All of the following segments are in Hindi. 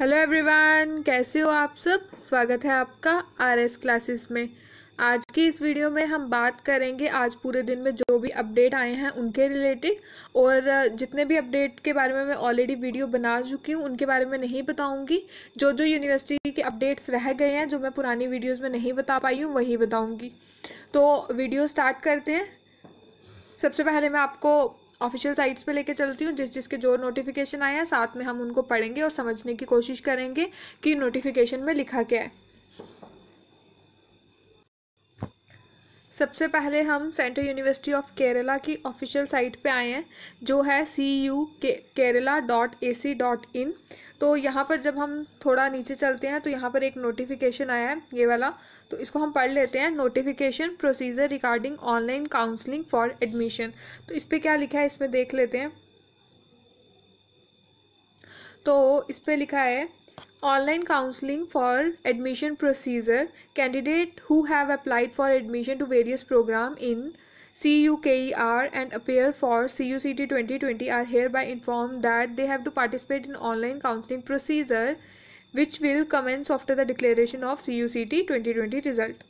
हेलो एवरीवन कैसे हो आप सब स्वागत है आपका आर एस क्लासेस में आज की इस वीडियो में हम बात करेंगे आज पूरे दिन में जो भी अपडेट आए हैं उनके रिलेटेड और जितने भी अपडेट के बारे में मैं ऑलरेडी वीडियो बना चुकी हूँ उनके बारे में नहीं बताऊँगी जो जो यूनिवर्सिटी के अपडेट्स रह गए हैं जो मैं पुरानी वीडियोज़ में नहीं बता पाई हूँ वही बताऊँगी तो वीडियो स्टार्ट करते हैं सबसे पहले मैं आपको ऑफिशियल साइट्स पे लेके चलती हूँ जिस जिसके जो नोटिफिकेशन आया है साथ में हम उनको पढ़ेंगे और समझने की कोशिश करेंगे कि नोटिफिकेशन में लिखा क्या है सबसे पहले हम सेंट्रल यूनिवर्सिटी ऑफ केरला की ऑफिशियल साइट पे आए हैं जो है C U Kerala dot A C dot in तो यहाँ पर जब हम थोड़ा नीचे चलते हैं तो यहाँ पर एक नोटिफिकेशन आया है ये वाला तो इसको हम पढ़ लेते हैं notification procedure regarding online counselling for admission तो इस पर क्या लिखा है इसमें देख लेते हैं तो इस पर लिखा है online counselling for admission procedure candidate who have applied for admission to various program in CUKER and appear for CUCT 2020 are hereby informed that they have to participate in online counseling procedure which will commence after the declaration of CUCT 2020 result.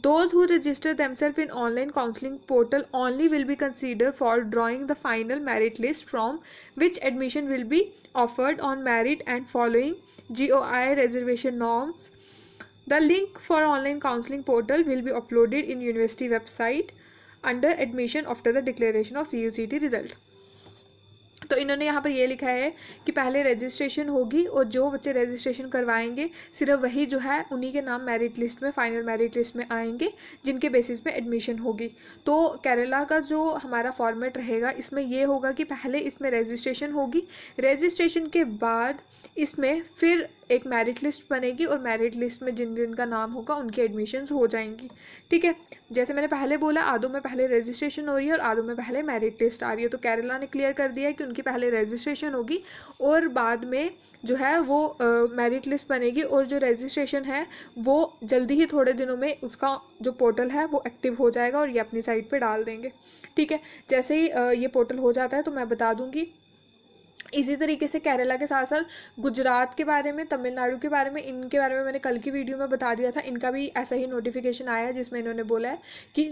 Those who register themselves in online counseling portal only will be considered for drawing the final merit list from which admission will be offered on merit and following GOI reservation norms. The link for online counseling portal will be uploaded in university website under admission after the declaration of C U C T result तो इन्होंने यहाँ पर यह लिखा है कि पहले रजिस्ट्रेशन होगी और जो बच्चे रजिस्ट्रेशन करवाएंगे सिर्फ वही जो है उन्हीं के नाम मेरिट लिस्ट में फाइनल मेरिट लिस्ट में आएंगे जिनके बेसिस पे एडमिशन होगी तो केरला का जो हमारा फॉर्मेट रहेगा इसमें यह होगा कि पहले इसमें रजिस्ट्रेशन होगी रजिस्ट्रेशन के बाद इसमें फिर एक मेरिट लिस्ट बनेगी और मेरिट लिस्ट में जिन जिन का नाम होगा उनकी एडमिशन हो जाएंगी ठीक है जैसे मैंने पहले बोला आधों में पहले रजिस्ट्रेशन हो रही है और आधों में पहले मेरिट लिस्ट आ रही है तो केरला ने क्लियर कर दिया है कि उनकी पहले रजिस्ट्रेशन होगी और बाद में जो है वो मेरिट लिस्ट बनेगी और जो रजिस्ट्रेशन है वो जल्दी ही थोड़े दिनों में उसका जो पोर्टल है वो एक्टिव हो जाएगा और ये अपनी साइट पर डाल देंगे ठीक है जैसे ही ये पोर्टल हो जाता है तो मैं बता दूँगी इसी तरीके से केरला के साथ साथ गुजरात के बारे में तमिलनाडु के बारे में इनके बारे में मैंने कल की वीडियो में बता दिया था इनका भी ऐसा ही नोटिफिकेशन आया है जिसमें इन्होंने बोला है कि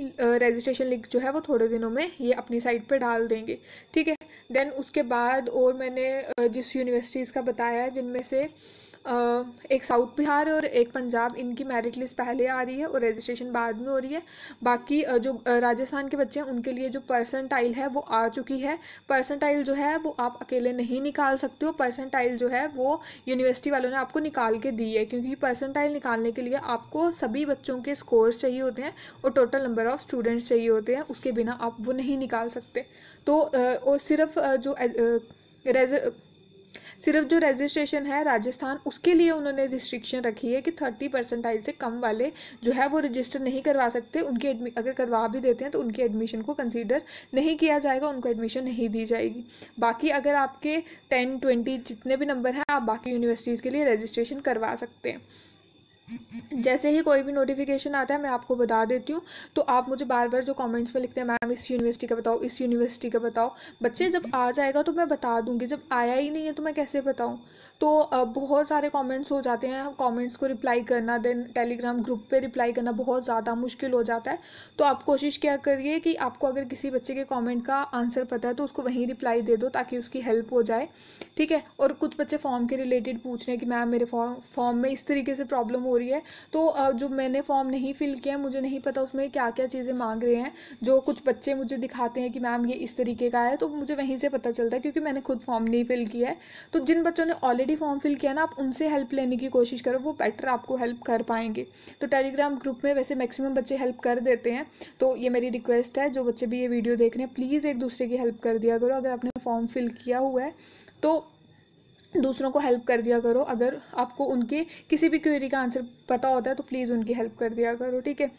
रजिस्ट्रेशन लिंक जो है वो थोड़े दिनों में ये अपनी साइट पर डाल देंगे ठीक है देन उसके बाद और मैंने जिस यूनिवर्सिटीज़ का बताया जिनमें से एक साउथ बिहार और एक पंजाब इनकी मेरिट लिस्ट पहले आ रही है और रजिस्ट्रेशन बाद में हो रही है बाकी जो राजस्थान के बच्चे हैं उनके लिए जो परसेंटाइल है वो आ चुकी है परसेंटाइल जो है वो आप अकेले नहीं निकाल सकते हो परसेंटाइल जो है वो यूनिवर्सिटी वालों ने आपको निकाल के दी है क्योंकि परसेंटाइल निकालने के लिए आपको सभी बच्चों के स्कोर्स चाहिए होते हैं और टोटल नंबर ऑफ स्टूडेंट्स चाहिए होते हैं उसके बिना आप वो नहीं निकाल सकते तो और सिर्फ जो रेज सिर्फ जो रजिस्ट्रेशन है राजस्थान उसके लिए उन्होंने रिस्ट्रिक्शन रखी है कि थर्टी परसेंटाइज से कम वाले जो है वो रजिस्टर नहीं करवा सकते उनके अगर करवा भी देते हैं तो उनके एडमिशन को कंसिडर नहीं किया जाएगा उनको एडमिशन नहीं दी जाएगी बाकी अगर आपके टेन ट्वेंटी जितने भी नंबर हैं आप बाकी यूनिवर्सिटीज़ के लिए रजिस्ट्रेशन करवा सकते हैं जैसे ही कोई भी नोटिफिकेशन आता है मैं आपको बता देती हूँ तो आप मुझे बार बार जो कमेंट्स में लिखते हैं मैम इस यूनिवर्सिटी का बताओ इस यूनिवर्सिटी का बताओ बच्चे जब आ जाएगा तो मैं बता दूंगी जब आया ही नहीं है तो मैं कैसे बताऊँ तो बहुत सारे कमेंट्स हो जाते हैं कमेंट्स को रिप्लाई करना देन टेलीग्राम ग्रुप पे रिप्लाई करना बहुत ज़्यादा मुश्किल हो जाता है तो आप कोशिश क्या करिए कि आपको अगर किसी बच्चे के कमेंट का आंसर पता है तो उसको वहीं रिप्लाई दे दो ताकि उसकी हेल्प हो जाए ठीक है और कुछ बच्चे फॉर्म के रिलेटेड पूछ रहे हैं कि मैम मेरे फॉर्म फॉर्म में इस तरीके से प्रॉब्लम हो रही है तो जो मैंने फॉर्म नहीं फिल किया मुझे नहीं पता उसमें क्या क्या चीज़ें मांग रहे हैं जो कुछ बच्चे मुझे दिखाते हैं कि मैम ये इस तरीके का है तो मुझे वहीं से पता चलता है क्योंकि मैंने खुद फॉर्म नहीं फिल किया है तो जिन बच्चों ने ऑलरेडी ऑलरेडी फॉर्म फिल किया ना आप उनसे हेल्प लेने की कोशिश करो वो बेटर आपको हेल्प कर पाएंगे तो टेलीग्राम ग्रुप में वैसे मैक्सिमम बच्चे हेल्प कर देते हैं तो ये मेरी रिक्वेस्ट है जो बच्चे भी ये वीडियो देख रहे हैं प्लीज़ एक दूसरे की हेल्प कर दिया करो अगर आपने फॉर्म फिल किया हुआ है तो दूसरों को हेल्प कर दिया करो अगर आपको उनके किसी भी क्वेरी का आंसर पता होता है तो प्लीज़ उनकी हेल्प कर दिया करो ठीक है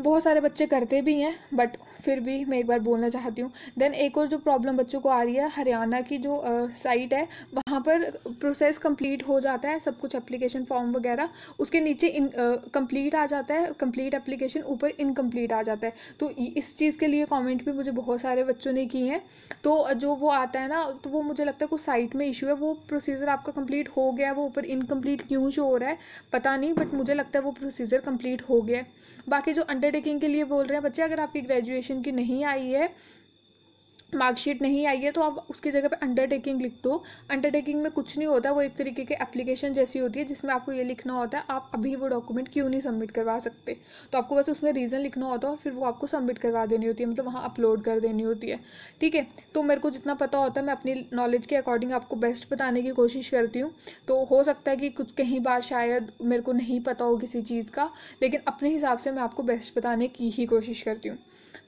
बहुत सारे बच्चे करते भी हैं बट फिर भी मैं एक बार बोलना चाहती हूँ देन एक और जो प्रॉब्लम बच्चों को आ रही है हरियाणा की जो साइट है वहाँ पर प्रोसेस कंप्लीट हो जाता है सब कुछ एप्लीकेशन फॉर्म वगैरह उसके नीचे इन कंप्लीट आ जाता है कंप्लीट एप्लीकेशन ऊपर इनकम्प्लीट आ जाता है तो इस चीज़ के लिए कॉमेंट भी मुझे बहुत सारे बच्चों ने किए हैं तो जो वो आता है ना तो वो मुझे लगता है कुछ साइट में इशू है वो प्रोसीजर आपका कंप्लीट हो गया वो ऊपर इनकम्प्लीट क्यों शो हो रहा है पता नहीं बट मुझे लगता है वो प्रोसीजर कंप्लीट हो गया है बाकी जो अंडरटेकिंग के लिए बोल रहे हैं बच्चे अगर आपकी ग्रेजुएशन एग्जामिनेशन की नहीं आई है मार्कशीट नहीं आई है तो आप उसकी जगह पे अंडरटेकिंग लिख दो अंडरटेकिंग में कुछ नहीं होता वो एक तरीके की एप्लीकेशन जैसी होती है जिसमें आपको ये लिखना होता है आप अभी वो डॉक्यूमेंट क्यों नहीं सबमिट करवा सकते तो आपको बस उसमें रीज़न लिखना होता है और फिर वो आपको सबमिट करवा देनी होती है मतलब वहाँ अपलोड कर देनी होती है ठीक है तो मेरे को जितना पता होता है मैं अपनी नॉलेज के अकॉर्डिंग आपको बेस्ट बताने की कोशिश करती हूँ तो हो सकता है कि कुछ कहीं बार शायद मेरे को नहीं पता हो किसी चीज़ का लेकिन अपने हिसाब से मैं आपको बेस्ट बताने की ही कोशिश करती हूँ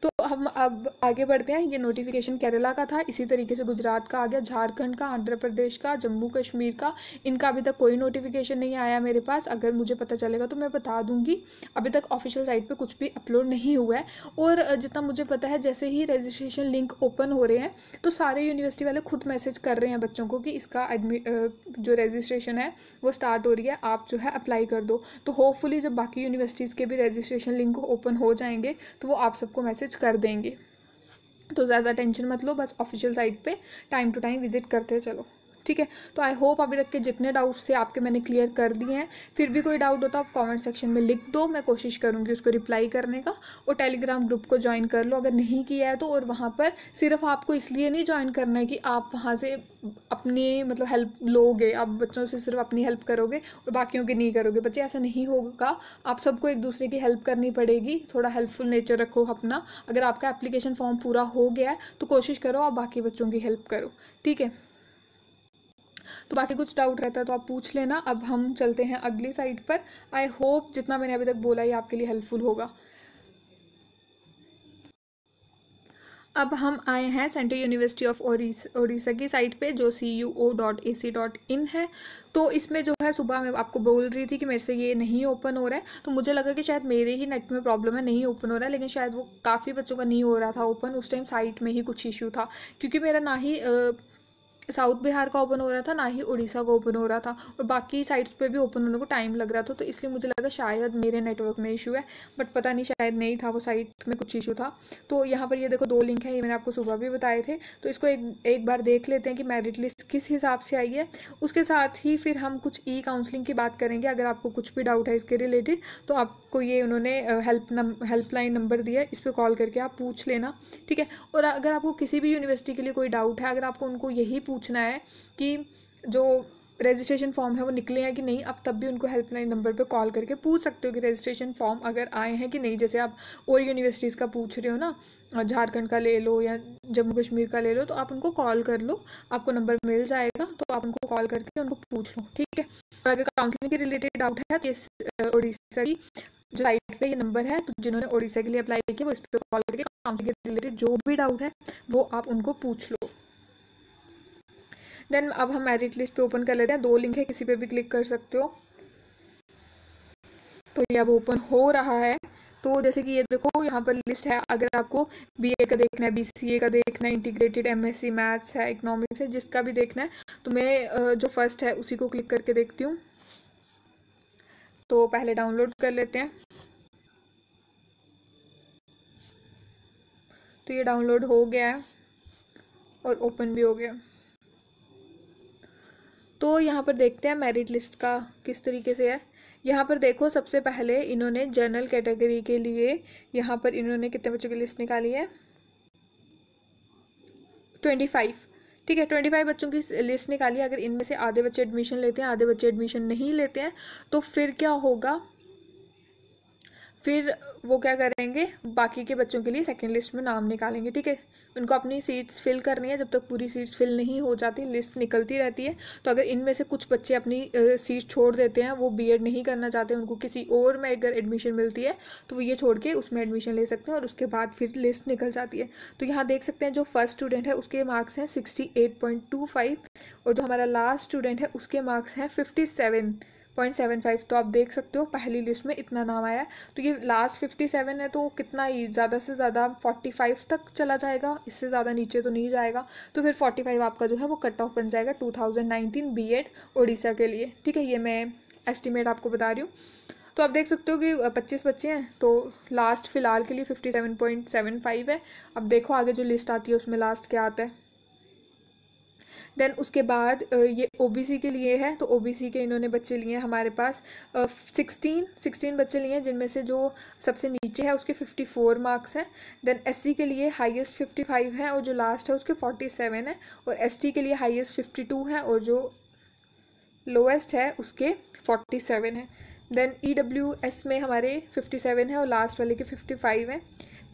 तो हम अब आगे बढ़ते हैं ये नोटिफिकेशन केरला का था इसी तरीके से गुजरात का आ गया झारखंड का आंध्र प्रदेश का जम्मू कश्मीर का इनका अभी तक कोई नोटिफिकेशन नहीं आया मेरे पास अगर मुझे पता चलेगा तो मैं बता दूंगी अभी तक ऑफिशियल साइट पर कुछ भी अपलोड नहीं हुआ है और जितना मुझे पता है जैसे ही रजिस्ट्रेशन लिंक ओपन हो रहे हैं तो सारे यूनिवर्सिटी वाले खुद मैसेज कर रहे हैं बच्चों को कि इसका जो रजिस्ट्रेशन है वो स्टार्ट हो रही है आप जो है अप्लाई कर दो तो होपफुली जब बाकी यूनिवर्सिटीज़ के भी रजिस्ट्रेशन लिंक ओपन हो जाएंगे तो वो आप सबको मैसेज कर कर देंगे तो ज़्यादा टेंशन मत लो बस ऑफिशियल साइट पे टाइम टू टाइम विजिट करते चलो ठीक है तो आई होप अभी तक के जितने डाउट्स थे आपके मैंने क्लियर कर दिए हैं फिर भी कोई डाउट हो तो आप कॉमेंट सेक्शन में लिख दो मैं कोशिश करूँगी उसको रिप्लाई करने का और टेलीग्राम ग्रुप को ज्वाइन कर लो अगर नहीं किया है तो और वहाँ पर सिर्फ आपको इसलिए नहीं ज्वाइन करना है कि आप वहाँ से अपनी मतलब हेल्प लोगे आप बच्चों से सिर्फ अपनी हेल्प करोगे और बाकियों की नहीं करोगे बच्चे ऐसा नहीं होगा आप सबको एक दूसरे की हेल्प करनी पड़ेगी थोड़ा हेल्पफुल नेचर रखो अपना अगर आपका एप्लीकेशन फॉर्म पूरा हो गया है तो कोशिश करो आप बाकी बच्चों की हेल्प करो ठीक है तो बाकी कुछ डाउट रहता है तो आप पूछ लेना अब हम चलते हैं अगली साइड पर आई होप जितना मैंने अभी तक बोला ये आपके लिए हेल्पफुल होगा अब हम आए हैं सेंट्रल यूनिवर्सिटी ऑफ ओडिशा की साइट पे जो C U O dot A C dot in है तो इसमें जो है सुबह मैं आपको बोल रही थी कि मेरे से ये नहीं ओपन हो रहा है तो मुझे लगा कि शायद मेरे ही नेट में प्रॉब्लम है नहीं ओपन हो रहा है लेकिन शायद वो काफ़ी बच्चों का नहीं हो रहा था ओपन उस टाइम साइट में ही कुछ इशू था क्योंकि मेरा ना ही आ, साउथ बिहार का ओपन हो रहा था ना ही उड़ीसा का ओपन हो रहा था और बाकी साइट्स पे भी ओपन होने को टाइम लग रहा था तो इसलिए मुझे लगा शायद मेरे नेटवर्क में इशू है बट पता नहीं शायद नहीं था वो साइट में कुछ इशू था तो यहाँ पर ये देखो दो लिंक है ये मैंने आपको सुबह भी बताए थे तो इसको एक एक बार देख लेते हैं कि मेरिट लिस्ट किस हिसाब से आई है उसके साथ ही फिर हम कुछ ई काउंसलिंग की बात करेंगे अगर आपको कुछ भी डाउट है इसके रिलेटेड तो आपको ये उन्होंने हेल्प हेल्पलाइन नंबर दिया है इस पर कॉल करके आप पूछ लेना ठीक है और अगर आपको किसी भी यूनिवर्सिटी के लिए कोई डाउट है अगर आपको उनको यही पूछ पूछना है कि जो रजिस्ट्रेशन फॉर्म है वो निकले हैं कि नहीं आप तब भी उनको हेल्पलाइन नंबर पे कॉल करके पूछ सकते हो कि रजिस्ट्रेशन फॉर्म अगर आए हैं कि नहीं जैसे आप और यूनिवर्सिटीज़ का पूछ रहे हो ना झारखंड का ले लो या जम्मू कश्मीर का ले लो तो आप उनको कॉल कर लो आपको नंबर मिल जाएगा तो आप उनको कॉल करके उनको पूछ लो ठीक है और अगर काउंसलिंग के रिलेटेड डाउट है तो इस उड़ीसा की जो साइट पर ये नंबर है तो जिन्होंने उड़ीसा के लिए अप्लाई किया वो इस पर कॉल करके काउंसलिंग के रिलेटेड जो भी डाउट है वो आप उनको पूछ लो देन अब हम मेरिट लिस्ट पे ओपन कर लेते हैं दो लिंक है किसी पे भी क्लिक कर सकते हो तो ये अब ओपन हो रहा है तो जैसे कि ये देखो यहाँ पर लिस्ट है अगर आपको बीए का देखना है बीसीए का देखना है इंटीग्रेटेड एमएससी मैथ्स है इकोनॉमिक्स है जिसका भी देखना है तो मैं जो फर्स्ट है उसी को क्लिक करके देखती हूँ तो पहले डाउनलोड कर लेते हैं तो ये डाउनलोड हो गया है और ओपन भी हो गया तो यहाँ पर देखते हैं मेरिट लिस्ट का किस तरीके से है यहाँ पर देखो सबसे पहले इन्होंने जनरल कैटेगरी के लिए यहाँ पर इन्होंने कितने बच्चों की लिस्ट निकाली है ट्वेंटी फाइव ठीक है ट्वेंटी फाइव बच्चों की लिस्ट निकाली अगर इनमें से आधे बच्चे एडमिशन लेते हैं आधे बच्चे एडमिशन नहीं लेते हैं तो फिर क्या होगा फिर वो क्या करेंगे बाकी के बच्चों के लिए सेकेंड लिस्ट में नाम निकालेंगे ठीक है उनको अपनी सीट्स फिल करनी है जब तक पूरी सीट्स फिल नहीं हो जाती लिस्ट निकलती रहती है तो अगर इनमें से कुछ बच्चे अपनी सीट छोड़ देते हैं वो बी नहीं करना चाहते उनको किसी और में अगर एडमिशन मिलती है तो वो ये छोड़ के उसमें एडमिशन ले सकते हैं और उसके बाद फिर लिस्ट निकल जाती है तो यहाँ देख सकते हैं जो फर्स्ट स्टूडेंट है उसके मार्क्स हैं सिक्सटी और जो हमारा लास्ट स्टूडेंट है उसके मार्क्स हैं फिफ्टी पॉइंट सेवन फाइव तो आप देख सकते हो पहली लिस्ट में इतना नाम आया है तो ये लास्ट फिफ्टी सेवन है तो कितना ही ज़्यादा से ज़्यादा फोर्टी फाइव तक चला जाएगा इससे ज़्यादा नीचे तो नहीं जाएगा तो फिर फोर्टी फाइव आपका जो है वो कट ऑफ बन जाएगा two thousand nineteen B Ed Orissa के लिए ठीक है ये मैं एस्टिमेट आपको बता रही हूँ तो आप देख सकते हो कि पच्चीस बच्चे हैं तो लास्ट फ़िलहाल के लिए fifty seven point seven five है अब देखो आगे जो लिस्ट आती है उसमें लास्ट क्या आता है देन उसके बाद ये ओबीसी के लिए है तो ओबीसी के इन्होंने बच्चे लिए हैं हमारे पास सिक्सटीन सिक्सटीन बच्चे लिए हैं जिनमें से जो सबसे नीचे है उसके फिफ्टी फोर मार्क्स हैं देन सी के लिए हाइएस्ट फिफ्टी फाइव है और जो लास्ट है उसके फोर्टी सेवन है और टी के लिए हाइएस्ट फिफ्टी टू है और जो लोएस्ट है उसके फोर्टी सेवन है देन ई डब्ल्यू एस में हमारे फिफ्टी सेवन है और लास्ट वाले के फिफ्टी फाइव है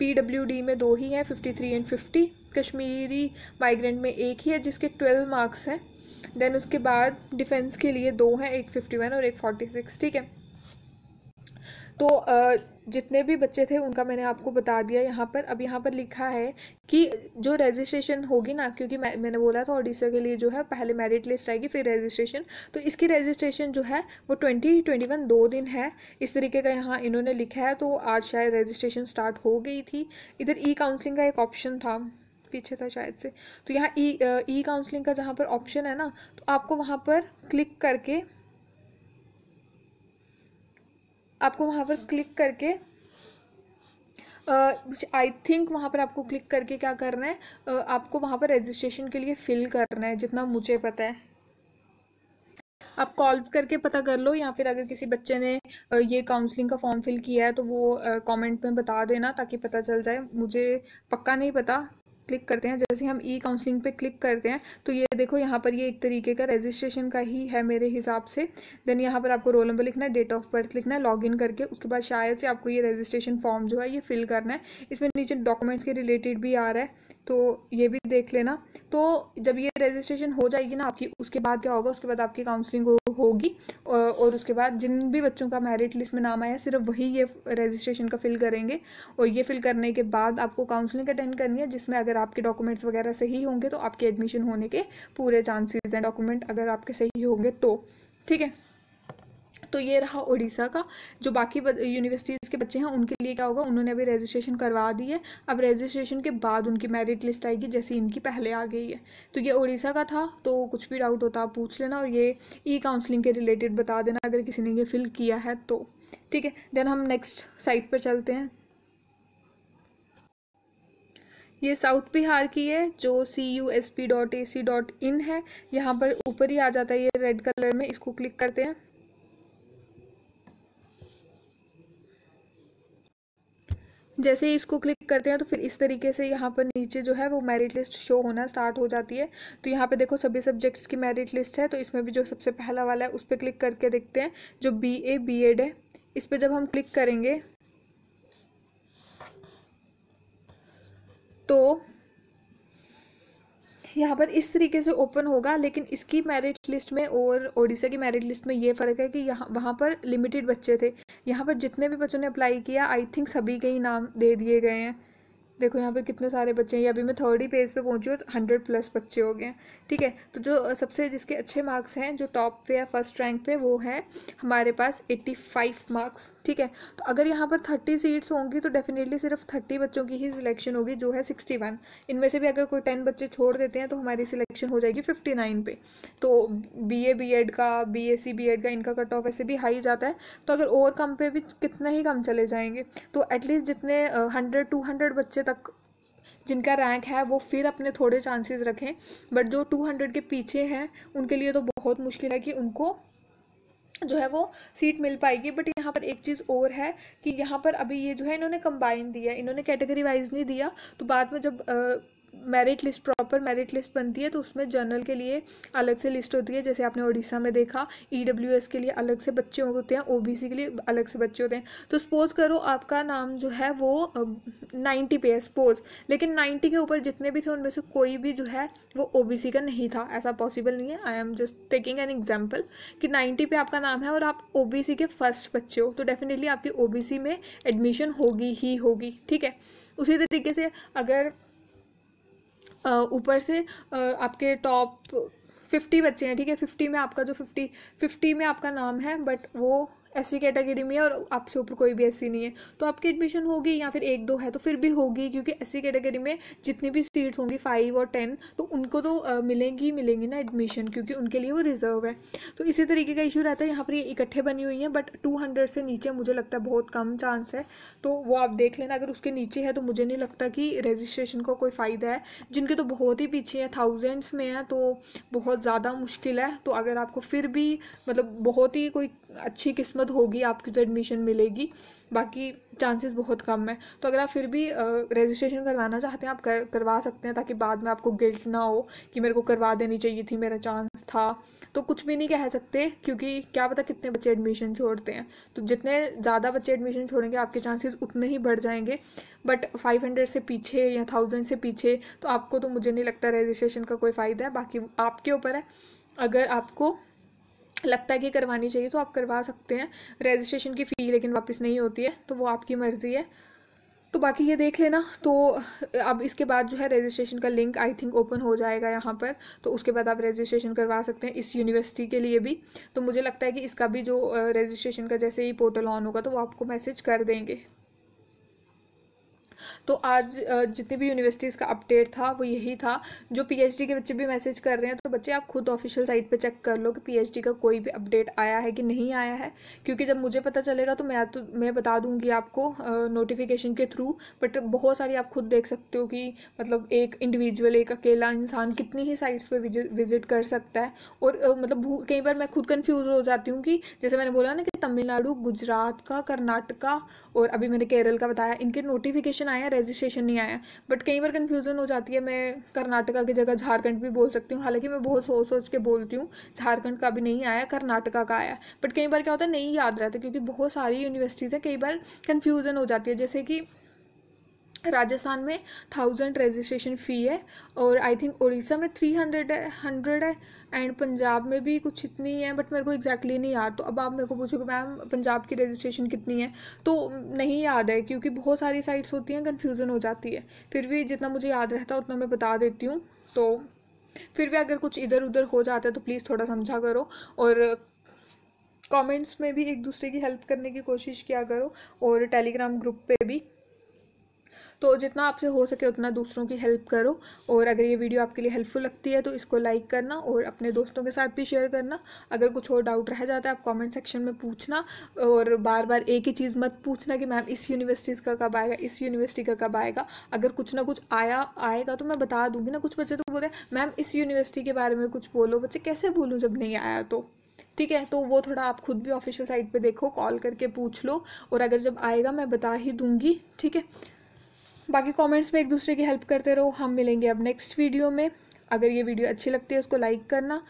पीडब्ल्यूडी में दो ही हैं 53 एंड 50 कश्मीरी माइग्रेंट में एक ही है जिसके 12 मार्क्स हैं देन उसके बाद डिफेंस के लिए दो हैं एक 51 और एक 46 ठीक है तो जितने भी बच्चे थे उनका मैंने आपको बता दिया यहाँ पर अब यहाँ पर लिखा है कि जो रजिस्ट्रेशन होगी ना क्योंकि मैं मैंने बोला था ओडिशा के लिए जो है पहले मेरिट लिस्ट आएगी फिर रजिस्ट्रेशन तो इसकी रजिस्ट्रेशन जो है वो ट्वेंटी ट्वेंटी वन दो दिन है इस तरीके का यहाँ इन्होंने लिखा है तो आज शायद रजिस्ट्रेशन स्टार्ट हो गई थी इधर ई काउंसलिंग का एक ऑप्शन था पीछे था शायद से तो यहाँ ई ई काउंसलिंग का जहाँ पर ऑप्शन है ना तो आपको वहाँ पर क्लिक करके आपको वहाँ पर क्लिक करके आई थिंक वहाँ पर आपको क्लिक करके क्या करना है uh, आपको वहाँ पर रजिस्ट्रेशन के लिए फ़िल करना है जितना मुझे पता है आप कॉल करके पता कर लो या फिर अगर किसी बच्चे ने ये काउंसलिंग का फॉर्म फिल किया है तो वो कमेंट में बता देना ताकि पता चल जाए मुझे पक्का नहीं पता क्लिक करते हैं जैसे हम ई काउंसलिंग पे क्लिक करते हैं तो ये देखो यहाँ पर ये एक तरीके का रजिस्ट्रेशन का ही है मेरे हिसाब से देन यहाँ पर आपको रोल नंबर लिखना है डेट ऑफ बर्थ लिखना है लॉग करके उसके बाद शायद से आपको ये रजिस्ट्रेशन फॉर्म जो है ये फिल करना है इसमें नीचे डॉक्यूमेंट्स के रिलेटेड भी आ रहा है तो ये भी देख लेना तो जब ये रजिस्ट्रेशन हो जाएगी ना आपकी उसके बाद क्या होगा उसके बाद आपकी काउंसलिंग हो, होगी और उसके बाद जिन भी बच्चों का मेरिट लिस्ट में नाम आया सिर्फ वही ये रजिस्ट्रेशन का फिल करेंगे और ये फिल करने के बाद आपको काउंसलिंग अटेंड करनी है जिसमें अगर आपके डॉक्यूमेंट्स वगैरह सही होंगे तो आपके एडमिशन होने के पूरे चांसेज हैं डॉक्यूमेंट अगर आपके सही होंगे तो ठीक है तो ये रहा उड़ीसा का जो बाकी यूनिवर्सिटीज़ के बच्चे हैं उनके लिए क्या होगा उन्होंने अभी रजिस्ट्रेशन करवा दी है अब रजिस्ट्रेशन के बाद उनकी मेरिट लिस्ट आएगी जैसे इनकी पहले आ गई है तो ये उड़ीसा का था तो कुछ भी डाउट होता आप पूछ लेना और ये ई काउंसलिंग के रिलेटेड बता देना अगर किसी ने ये फिल किया है तो ठीक है देन हम नेक्स्ट साइट पर चलते हैं ये साउथ बिहार की है जो C U S P dot A C dot in है यहाँ पर ऊपर ही आ जाता है ये रेड कलर में इसको क्लिक करते हैं जैसे ही इसको क्लिक करते हैं तो फिर इस तरीके से यहाँ पर नीचे जो है वो मेरिट लिस्ट शो होना स्टार्ट हो जाती है तो यहाँ पे देखो सभी सब्जेक्ट्स की मेरिट लिस्ट है तो इसमें भी जो सबसे पहला वाला है उस पर क्लिक करके देखते हैं जो बी ए बी एड है इस पर जब हम क्लिक करेंगे तो यहाँ पर इस तरीके से ओपन होगा लेकिन इसकी मेरिट लिस्ट में और ओडिशा की मेरिट लिस्ट में ये फ़र्क है कि यहाँ वहाँ पर लिमिटेड बच्चे थे यहाँ पर जितने भी बच्चों ने अप्लाई किया आई थिंक सभी के ही नाम दे दिए गए हैं देखो यहाँ पर कितने सारे बच्चे हैं अभी मैं थर्ड ही पेज पर पहुँची और हंड्रेड प्लस बच्चे हो गए हैं ठीक है तो जो सबसे जिसके अच्छे मार्क्स हैं जो टॉप पे या फर्स्ट रैंक पे वो है हमारे पास एट्टी फाइव मार्क्स ठीक है तो अगर यहाँ पर थर्टी सीट्स होंगी तो डेफिनेटली सिर्फ थर्टी बच्चों की ही सिलेक्शन होगी जो है सिक्सटी वन इनमें से भी अगर कोई टेन बच्चे छोड़ देते हैं तो हमारी सिलेक्शन हो जाएगी फिफ्टी नाइन पे तो बी ए बी एड का B S C B Ed का इनका कट ऑफ ऐसे भी हाई जाता है तो अगर और कम पे भी कितना ही कम चले जाएंगे तो एटलीस्ट जितने हंड्रेड टू हंड्रेड बच्चे तक तक जिनका रैंक है वो फिर अपने थोड़े चांसेस रखें बट जो टू हंड्रेड के पीछे हैं उनके लिए तो बहुत मुश्किल है कि उनको जो है वो सीट मिल पाएगी बट यहाँ पर एक चीज़ और है कि यहाँ पर अभी ये जो है इन्होंने कंबाइन दिया इन्होंने कैटेगरी वाइज नहीं दिया तो बाद में जब आ, merit list proper merit list बनती है तो उसमें जनरल के लिए अलग से लिस्ट होती है जैसे आपने ओडिशा में देखा ई e के लिए अलग से बच्चे होते हैं ओ के लिए अलग से बच्चे होते हैं तो सपोज़ करो आपका नाम जो है वो नाइन्टी पे है सपोज़ लेकिन नाइन्टी के ऊपर जितने भी थे उनमें से कोई भी जो है वो ओ का नहीं था ऐसा पॉसिबल नहीं है I am just taking an example कि नाइन्टी पे आपका नाम है और आप ओ के फर्स्ट बच्चे हो तो डेफिनेटली आपकी ओ में एडमिशन होगी ही होगी ठीक है उसी तरीके से अगर ऊपर से आपके टॉप फिफ्टी बच्चे हैं ठीक है फिफ्टी में आपका जो फिफ्टी फिफ्टी में आपका नाम है बट वो ऐसी कैटेगरी में है और आपसे ऊपर कोई भी ऐसी नहीं है तो आपकी एडमिशन होगी या फिर एक दो है तो फिर भी होगी क्योंकि ऐसी कैटेगरी में जितनी भी सीट्स होंगी फाइव और टेन तो उनको तो आ, मिलेंगी मिलेंगी ना एडमिशन क्योंकि उनके लिए वो रिजर्व है तो इसी तरीके का इशू रहता है यहाँ पर ये इकट्ठे बनी हुई हैं बट टू हंड्रेड से नीचे मुझे लगता है बहुत कम चांस है तो वो आप देख लेना अगर उसके नीचे है तो मुझे नहीं लगता कि रजिस्ट्रेशन का को कोई फ़ायदा है जिनके तो बहुत ही पीछे हैं थाउजेंड्स में हैं तो बहुत ज़्यादा मुश्किल है तो अगर आपको फिर भी मतलब बहुत ही कोई अच्छी किस्मत होगी आपकी तो एडमिशन मिलेगी बाकी चांसेस बहुत कम है तो अगर आप फिर भी रजिस्ट्रेशन करवाना चाहते हैं आप कर करवा सकते हैं ताकि बाद में आपको गिल्ट ना हो कि मेरे को करवा देनी चाहिए थी मेरा चांस था तो कुछ भी नहीं कह सकते क्योंकि क्या पता कितने बच्चे एडमिशन छोड़ते हैं तो जितने ज़्यादा बच्चे एडमिशन छोड़ेंगे आपके चांसेस उतने ही बढ़ जाएंगे बट 500 से पीछे या 1000 से पीछे तो आपको तो मुझे नहीं लगता रजिस्ट्रेशन का कोई फ़ायदा है बाकी आपके ऊपर है अगर आपको लगता है कि करवानी चाहिए तो आप करवा सकते हैं रजिस्ट्रेशन की फ़ी लेकिन वापस नहीं होती है तो वो आपकी मर्ज़ी है तो बाकी ये देख लेना तो अब इसके बाद जो है रजिस्ट्रेशन का लिंक आई थिंक ओपन हो जाएगा यहाँ पर तो उसके बाद आप रजिस्ट्रेशन करवा सकते हैं इस यूनिवर्सिटी के लिए भी तो मुझे लगता है कि इसका भी जो रजिस्ट्रेशन का जैसे ही पोर्टल ऑन होगा तो वो आपको मैसेज कर देंगे तो आज जितनी भी यूनिवर्सिटीज़ का अपडेट था वो यही था जो पीएचडी के बच्चे भी मैसेज कर रहे हैं तो बच्चे आप खुद ऑफिशियल साइट पे चेक कर लो कि पीएचडी का कोई भी अपडेट आया है कि नहीं आया है क्योंकि जब मुझे पता चलेगा तो मैं तो मैं बता दूंगी आपको नोटिफिकेशन के थ्रू बट बहुत सारी आप खुद देख सकते हो कि मतलब एक इंडिविजुअल एक अकेला इंसान कितनी ही साइट्स पर विजिट कर सकता है और मतलब कई बार मैं खुद कन्फ्यूज़ हो जाती हूँ कि जैसे मैंने बोला ना कि तमिलनाडु गुजरात का कर्नाटका और अभी मैंने केरल का बताया इनके नोटिफिकेशन आया रजिस्ट्रेशन नहीं आया बट कई बार कन्फ्यूज़न हो जाती है मैं कर्नाटका की जगह झारखंड भी बोल सकती हूँ हालांकि मैं बहुत सोच सोच के बोलती हूँ झारखंड का भी नहीं आया कर्नाटका का आया बट कई बार क्या होता है नहीं याद रहता क्योंकि बहुत सारी यूनिवर्सिटीज़ हैं कई बार कन्फ्यूज़न हो जाती है जैसे कि राजस्थान में थाउजेंड रजिस्ट्रेशन फ़ी है और आई थिंक उड़ीसा में थ्री हंड्रेड है हंड्रेड है एंड पंजाब में भी कुछ इतनी है बट मेरे को एग्जैक्टली exactly नहीं याद तो अब आप मेरे को पूछोगे मैम पंजाब की रजिस्ट्रेशन कितनी है तो नहीं याद है क्योंकि बहुत सारी साइट्स होती हैं कन्फ्यूज़न हो जाती है फिर भी जितना मुझे याद रहता है उतना मैं बता देती हूँ तो फिर भी अगर कुछ इधर उधर हो जाता है तो प्लीज़ थोड़ा समझा करो और कमेंट्स में भी एक दूसरे की हेल्प करने की कोशिश किया करो और टेलीग्राम ग्रुप पे भी तो जितना आपसे हो सके उतना दूसरों की हेल्प करो और अगर ये वीडियो आपके लिए हेल्पफुल लगती है तो इसको लाइक करना और अपने दोस्तों के साथ भी शेयर करना अगर कुछ और डाउट रह जाता है आप कॉमेंट सेक्शन में पूछना और बार बार एक ही चीज़ मत पूछना कि मैम इस यूनिवर्सिटीज़ का कब आएगा इस यूनिवर्सिटी का कब आएगा अगर कुछ ना कुछ आया आएगा तो मैं बता दूंगी ना कुछ बच्चे तो बोल रहे मैम इस यूनिवर्सिटी के बारे में कुछ बोलो बच्चे कैसे बोलूँ जब नहीं आया तो ठीक है तो वो थोड़ा आप खुद भी ऑफिशियल साइट पे देखो कॉल करके पूछ लो और अगर जब आएगा मैं बता ही दूंगी ठीक है बाकी कमेंट्स में एक दूसरे की हेल्प करते रहो हम मिलेंगे अब नेक्स्ट वीडियो में अगर ये वीडियो अच्छी लगती है उसको लाइक करना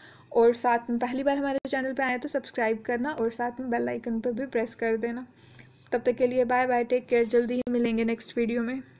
और साथ में पहली बार हमारे चैनल पर आए तो सब्सक्राइब करना और साथ में बेल आइकन पर भी प्रेस कर देना तब तक के लिए बाय बाय टेक केयर जल्दी ही मिलेंगे नेक्स्ट वीडियो में